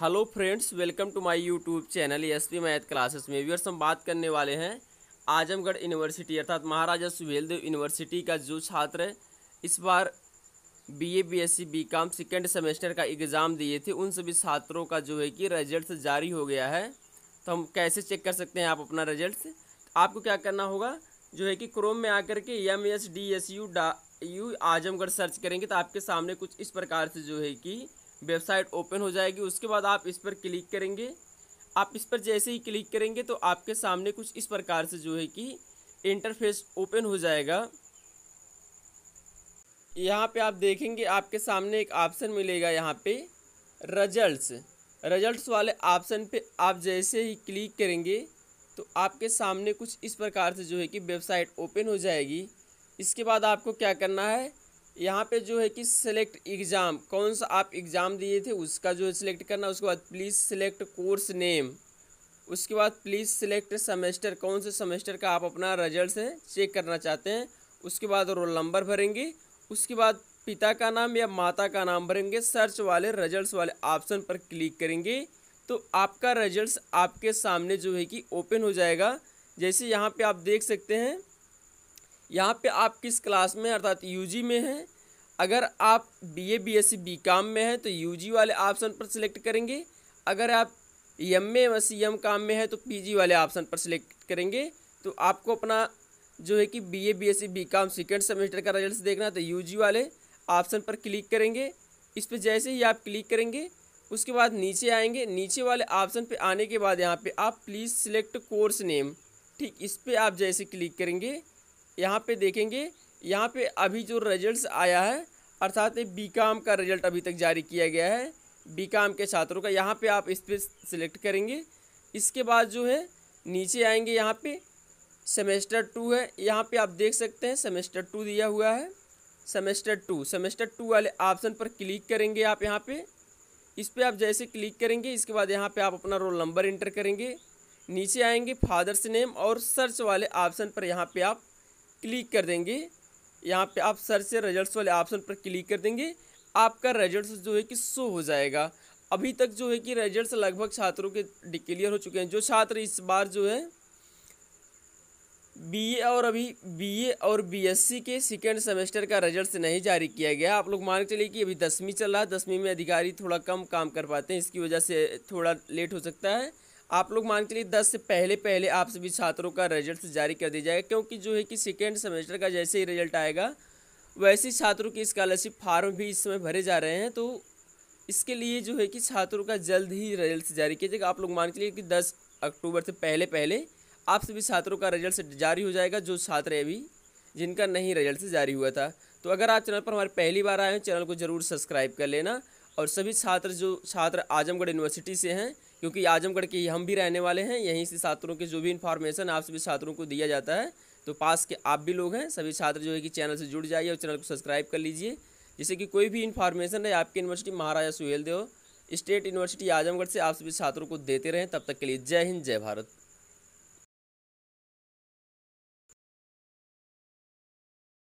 hello friends welcome to my YouTube channel S P math classes में व्यवर्स हम बात करने वाले हैं आजमगढ़ यूनिवर्सिटी अर्थात महाराजा सुहेलदेव यूनिवर्सिटी का जो छात्र इस बार BA BSc BCom second semester का एग्ज़ाम दिए थे उन सभी छात्रों का जो है कि रिजल्ट जारी हो गया है तो हम कैसे चेक कर सकते हैं आप अपना रिजल्ट आपको क्या करना होगा जो है कि क्रोम में आकर के M S D S U डा यू आजमगढ़ सर्च करेंगे तो आपके सामने कुछ इस प्रकार से जो है कि वेबसाइट ओपन हो जाएगी उसके बाद आप इस पर क्लिक करेंगे आप इस पर जैसे ही क्लिक करेंगे तो आपके सामने कुछ इस प्रकार से जो है कि इंटरफेस ओपन हो जाएगा यहाँ पे आप देखेंगे आपके सामने एक ऑप्शन मिलेगा यहाँ पे रिजल्ट्स रिजल्ट्स वाले ऑप्शन पे आप जैसे ही क्लिक करेंगे तो आपके सामने कुछ इस प्रकार से जो है कि वेबसाइट ओपन हो जाएगी इसके बाद आपको क्या करना है यहाँ पे जो है कि सेलेक्ट एग्ज़ाम कौन सा आप एग्ज़ाम दिए थे उसका जो है सिलेक्ट करना उसके बाद प्लीज़ सेलेक्ट कोर्स नेम उसके बाद प्लीज़ सेलेक्ट सेमेस्टर कौन से सेमेस्टर का आप अपना रिजल्ट है चेक करना चाहते हैं उसके बाद रोल नंबर भरेंगे उसके बाद पिता का नाम या माता का नाम भरेंगे सर्च वाले रिजल्ट्स वाले ऑप्शन पर क्लिक करेंगे तो आपका रिजल्ट्स आपके सामने जो है कि ओपन हो जाएगा जैसे यहाँ पे आप देख सकते हैं यहाँ पे आप किस क्लास में अर्थात यूजी में हैं अगर आप बीए बीएससी बीकॉम में हैं तो यूजी वाले ऑप्शन पर सिलेक्ट करेंगे अगर आप एम एम एस एम काम में है तो पीजी वाले ऑप्शन पर सिलेक्ट करेंगे तो आपको अपना जो है कि BA BSc BCom second semester का रिजल्ट देखना है तो यूजी वाले ऑप्शन पर क्लिक करेंगे इस पर जैसे ही आप क्लिक करेंगे उसके बाद नीचे आएंगे नीचे वाले ऑप्शन पे आने के बाद यहाँ पे आप प्लीज़ सिलेक्ट कोर्स नेम ठीक इस पर आप जैसे क्लिक करेंगे यहाँ पे देखेंगे यहाँ पे अभी जो रिजल्ट्स आया है अर्थात काम का रिजल्ट अभी तक जारी किया गया है काम के छात्रों का यहाँ पे आप इस पर सिलेक्ट करेंगे इसके बाद जो है नीचे आएंगे यहाँ पे सेमेस्टर टू है यहाँ पे आप देख सकते हैं सेमेस्टर टू दिया हुआ है सेमेस्टर टू सेमेस्टर टू वाले ऑप्शन पर क्लिक करेंगे आप यहाँ पर इस पर आप जैसे क्लिक करेंगे इसके बाद यहाँ पर आप अपना रोल नंबर इंटर करेंगे नीचे आएंगे फादर्स नेम और सर्च वाले ऑप्शन पर यहाँ पे आप क्लिक कर देंगे यहाँ पे आप सर्च से रिजल्ट्स वाले ऑप्शन पर क्लिक कर देंगे आपका रिजल्ट्स जो है कि शो हो जाएगा अभी तक जो है कि रिजल्ट्स लगभग छात्रों के डिक्लियर हो चुके हैं जो छात्र इस बार जो है बीए और अभी बीए और बीएससी के सेकेंड सेमेस्टर का रिजल्ट नहीं जारी किया गया आप लोग मान के चलिए कि अभी दसवीं चल रहा है दसवीं में अधिकारी थोड़ा कम काम कर पाते हैं इसकी वजह से थोड़ा लेट हो सकता है आप लोग मान के लिए दस से पहले पहले आप सभी छात्रों का रिजल्ट जारी कर दिया जाएगा क्योंकि जो है कि सेकेंड सेमेस्टर का जैसे ही रिजल्ट आएगा वैसे छात्रों की स्कॉलरशिप फार्म भी इस समय भरे जा रहे हैं तो इसके लिए जो है कि छात्रों का जल्द ही रिजल्ट जारी किया जाएगा आप लोग मान के लिए कि दस अक्टूबर से पहले पहले आप सभी छात्रों का रिजल्ट जारी हो जाएगा जो छात्र अभी जिनका नहीं रिजल्ट जारी हुआ था तो अगर आप चैनल पर हमारे पहली बार आए हैं चैनल को ज़रूर सब्सक्राइब कर लेना और सभी छात्र जो छात्र आजमगढ़ यूनिवर्सिटी से हैं क्योंकि आजमगढ़ के हम भी रहने वाले हैं यहीं से छात्रों के जो भी इन्फॉर्मेशन आप सभी छात्रों को दिया जाता है तो पास के आप भी लोग हैं सभी छात्र जो है कि चैनल से जुड़ जाइए और चैनल को सब्सक्राइब कर लीजिए जैसे कि कोई भी इन्फॉर्मेशन है आपकी university Maharaja Suhel Dev state university Azamgarh से आप सभी छात्रों को देते रहें तब तक के लिए जय हिंद जय भारत